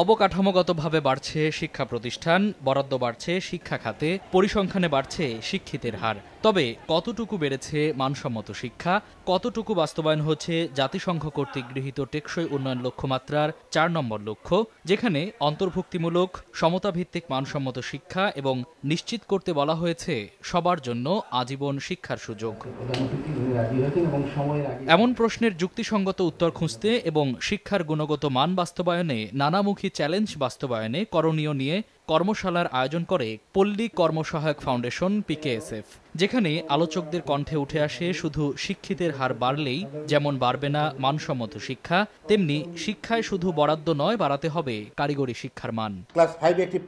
অবকাঠামোগতভাবে বাড়ছে শিক্ষা প্রতিষ্ঠান বরাদ্দ বাড়ছে শিক্ষা খাতে পরিসংখ্যানে বাড়ছে শিক্ষিতের হার তবে কতটুকু বেড়েছে মানসম্মত শিক্ষা কতটুকু বাস্তবায়ন হচ্ছে জাতিসংঘ কর্তৃক গৃহীত টেকসই উন্নয়ন লক্ষ্যমাত্রার চার নম্বর লক্ষ্য যেখানে অন্তর্ভুক্তিমূলক সমতাভিত্তিক মানসম্মত শিক্ষা এবং নিশ্চিত করতে বলা হয়েছে সবার জন্য আজীবন শিক্ষার সুযোগ এমন প্রশ্নের যুক্তিসঙ্গত উত্তর খুঁজতে এবং শিক্ষার গুণগত মান বাস্তবায়নে নানামুখী চ্যালেঞ্জ বাস্তবায়নে করণীয় নিয়ে কর্মশালার আয়োজন করে পল্লী কর্মসহায়ক ফাউন্ডেশন পিকেএসএফ যেখানে আলোচকদের কণ্ঠে উঠে আসে শুধু শিক্ষিতের হার বাড়লেই যেমন বাড়বে না মানসম্মত শিক্ষা তেমনি শিক্ষায় শুধু বরাদ্দ নয় বাড়াতে হবে কারিগরি শিক্ষার মান ক্লাস ফাইভ একটি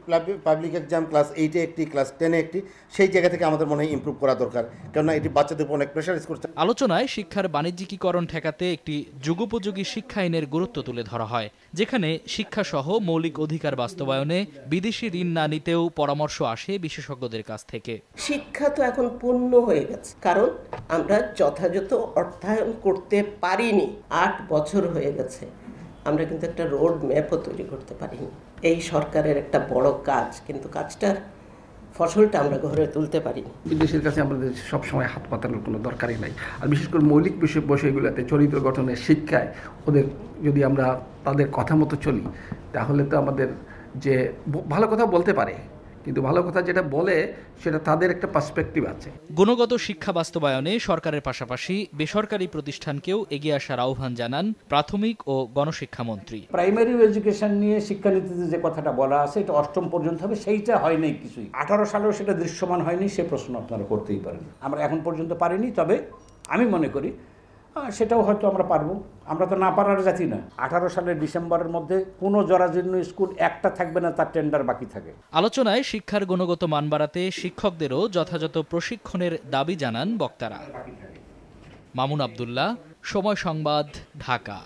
পাবলিক এক্সাম ক্লাস এইটে একটি ক্লাস টেনে একটি সেই জায়গা থেকে আমাদের মনে হয় ইম্প্রুভ করা দরকার কেননা এটি বাচ্চাদের উপর অনেক প্রেশারাইজ করছে আলোচনায় শিক্ষার বাণিজ্যিকীকরণ ঠেকাতে একটি যুগোপযোগী শিক্ষা আইনের গুরুত্ব তুলে ধরা হয় যেখানে শিক্ষাসহ মৌলিক অধিকার বাস্তবায়নে বিদেশি বেশি ঋণ না নিতেও পরামর্শ আসে বিশেষজ্ঞদের কাছ থেকে শিক্ষা তো এখন পূর্ণ হয়ে গেছে কারণ আমরা যথাযথ অর্থায়ন করতে পারিনি আট বছর হয়ে গেছে আমরা কিন্তু একটা রোড ম্যাপও তৈরি করতে পারিনি এই সরকারের একটা বড় কাজ কিন্তু কাজটার ফসলটা আমরা ঘরে তুলতে পারি বিদেশের কাছে আমাদের সবসময় হাত পাতানোর কোনো দরকারই নাই আর বিশেষ করে মৌলিক বিষয় বিষয়গুলোতে চরিত্র গঠনের শিক্ষায় ওদের যদি আমরা তাদের কথা মতো চলি তাহলে তো আমাদের যে ভালো কথা বলতে পারে কিন্তু ভালো কথা যেটা বলে সেটা তাদের একটা পার্সপেক্টিভ আছে গুণগত শিক্ষা বাস্তবায়নে সরকারের পাশাপাশি বেসরকারি প্রতিষ্ঠানকেও এগিয়ে আসার আহ্বান জানান প্রাথমিক ও গণশিক্ষামন্ত্রী প্রাইমারি এডুকেশন নিয়ে শিক্ষানীতিতে যে কথাটা বলা আছে এটা অষ্টম পর্যন্ত হবে সেইটা হয় নাই কিছুই আঠারো সালেও সেটা দৃশ্যমান হয়নি সে প্রশ্ন আপনারা করতেই পারেন আমরা এখন পর্যন্ত পারিনি তবে আমি মনে করি হ্যাঁ, সেটাও হয়তো আমরা পারবো আমরা তো না পারার জাতি না আঠারো সালের ডিসেম্বরের মধ্যে কোনো জরাজীর্ণ স্কুল একটা থাকবে না তার টেন্ডার বাকি থাকে আলোচনায় শিক্ষার গুণগত মান বাড়াতে শিক্ষকদেরও যথাযথ প্রশিক্ষণের দাবি জানান বক্তারা মামুন আবদুল্লাহ সময় সংবাদ ঢাকা